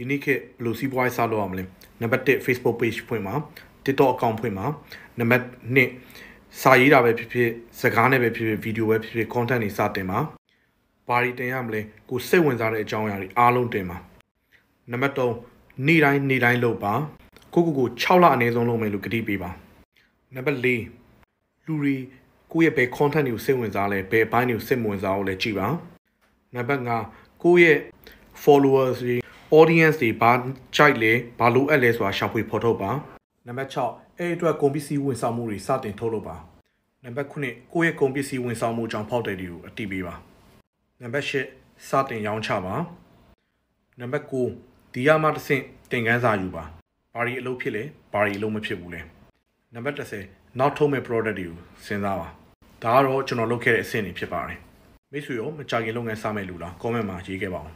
ဒီနေ့ခေတ်ဘယ်လိုစီးပွားရေးစလုပ်အောင်မလဲနံပါတ်1 Facebook page ဖွင့်ပါ TikTok account ဖွင့်ပါနံပါတ်2စာရေးတာပဲဖြစ်ဖြစ်စကားနဲ့ပဲဖြစ်ဖြစ်ဗီဒီယိုပဲဖြစ်ဖြစ် content တွေစတင်ပါဘာတွေတင်ရမလဲကိုစိတ်ဝင်စားတဲ့အကြောင်းအရာတွေအားလုံးတင်ပါနံပါတ်3နေ့တိုင်းနေ့တိုင်းလုပ်ပါကိုကိုကို6လအနည်းဆုံးလုပ်မယ်လို့ကတိပေးပါနံပါတ်4လူတွေကိုယ့်ရဲ့ဘယ် content တွေကိုစိတ်ဝင်စားလဲဘယ်ဘိုင်းတွေကိုစိတ်ဝင်စားအောင်လဲကြည့်ပါနံပါတ်5ကိုယ့်ရဲ့ followers တွေ audience တွေဘာကြိုက်လဲဘာလိုအပ်လဲဆိုတာရှာဖွေဖော်ထုတ်ပါနံပါတ်6အဲ့အတွက်ကုန်ပစ္စည်းဝန်ဆောင်မှုတွေစတင်ထုတ်လုပ်ပါနံပါတ်9ကိုယ့်ရဲ့ကုန်ပစ္စည်းဝန်ဆောင်မှုကြောင့်ဖောက်တယ်တွေကိုအတည်ပြုပါနံပါတ်10စတင်ရောင်းချပါနံပါတ်9ဒီရမတစ်ဆင့်သင်ခန်းစာယူပါဘာတွေအလုပ်ဖြစ်လဲဘာတွေအလုပ်မဖြစ်ဘူးလဲနံပါတ်10နောက်ထုတ်မဲ့ product တွေကိုစဉ်းစားပါဒါကတော့ကျွန်တော်လုပ်ခဲ့တဲ့အဆင့်တွေဖြစ်ပါတယ်မိတ်ဆွေရောမကြခင်လုပ်ငန်းစမဲ့လူလား comment မှာရေးခဲ့ပါဦး